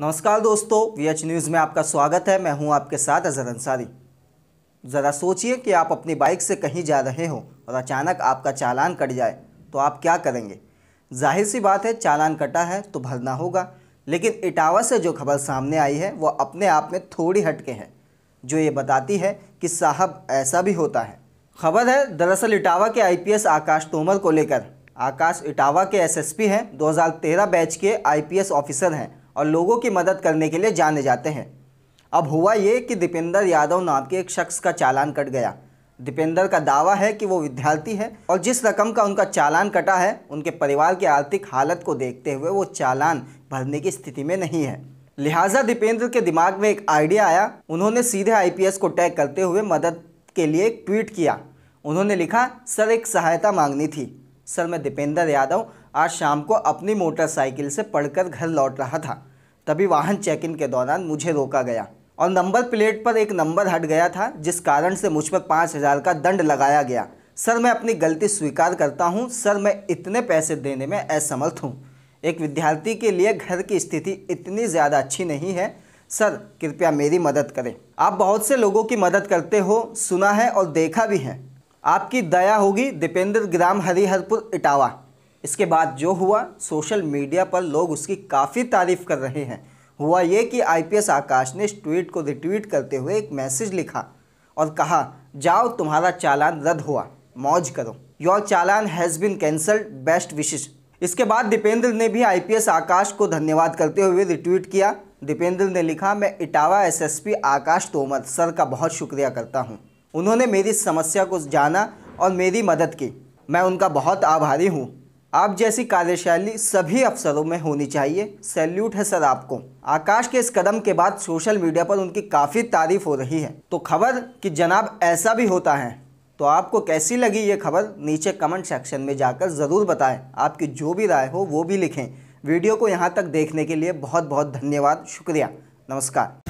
नमस्कार दोस्तों VH news में आपका स्वागत है मैं हूं आपके साथ अजहर अंसारी ज़रा सोचिए कि आप अपनी बाइक से कहीं जा रहे हो और अचानक आपका चालान कट जाए तो आप क्या करेंगे जाहिर सी बात है चालान कटा है तो भरना होगा लेकिन इटावा से जो खबर सामने आई है वह अपने आप में थोड़ी हटके है जो ये बताती है कि साहब ऐसा भी होता है खबर है दरअसल इटावा के आईपीएस आकाश तोमर को लेकर आकाश इटावा के एसएसपी हैं 2013 बैच के आईपीएस ऑफिसर हैं और लोगों की मदद करने के लिए जाने जाते हैं अब हुआ ये कि दीपेंद्र यादव नाम के एक शख्स का चालान कट गया दीपेंद्र का दावा है कि वो विद्यार्थी है और जिस रकम का उनका चालान कटा है उनके परिवार की आर्थिक हालत को देखते हुए वो चालान भरने की स्थिति में नहीं है लिहाजा दीपेंद्र के दिमाग में एक आइडिया आया उन्होंने सीधे आईपीएस को टैग करते हुए मदद के लिए एक ट्वीट किया उन्होंने लिखा सर एक सहायता मांगनी थी सर मैं दीपेंद्र यादव आज शाम को अपनी मोटरसाइकिल से पढ़कर घर लौट रहा था तभी वाहन चेक इन के दौरान मुझे रोका गया और नंबर प्लेट पर एक नंबर हट गया था जिस कारण से मुझ पर पाँच हज़ार का दंड लगाया गया सर मैं अपनी गलती स्वीकार करता हूँ सर मैं इतने पैसे देने में असमर्थ हूँ एक विद्यार्थी के लिए घर की स्थिति इतनी ज़्यादा अच्छी नहीं है सर कृपया मेरी मदद करें आप बहुत से लोगों की मदद करते हो सुना है और देखा भी है आपकी दया होगी दीपेंद्र ग्राम हरिहरपुर इटावा इसके बाद जो हुआ सोशल मीडिया पर लोग उसकी काफ़ी तारीफ कर रहे हैं हुआ ये कि आईपीएस आकाश ने इस ट्वीट को रिट्वीट करते हुए एक मैसेज लिखा और कहा जाओ तुम्हारा चालान रद्द हुआ मौज करो your challan has been cancelled best विशेष इसके बाद दीपेंद्र ने भी आईपीएस आकाश को धन्यवाद करते हुए रिट्वीट किया दीपेंद्र ने लिखा मैं इटावा एसएसपी आकाश तोमर सर का बहुत शुक्रिया करता हूँ उन्होंने मेरी समस्या को जाना और मेरी मदद की मैं उनका बहुत आभारी हूँ आप जैसी कार्यशैली सभी अफसरों में होनी चाहिए सैल्यूट है सर आपको आकाश के इस कदम के बाद सोशल मीडिया पर उनकी काफ़ी तारीफ हो रही है तो खबर कि जनाब ऐसा भी होता है तो आपको कैसी लगी ये खबर नीचे कमेंट सेक्शन में जाकर ज़रूर बताएं आपकी जो भी राय हो वो भी लिखें वीडियो को यहाँ तक देखने के लिए बहुत बहुत धन्यवाद शुक्रिया नमस्कार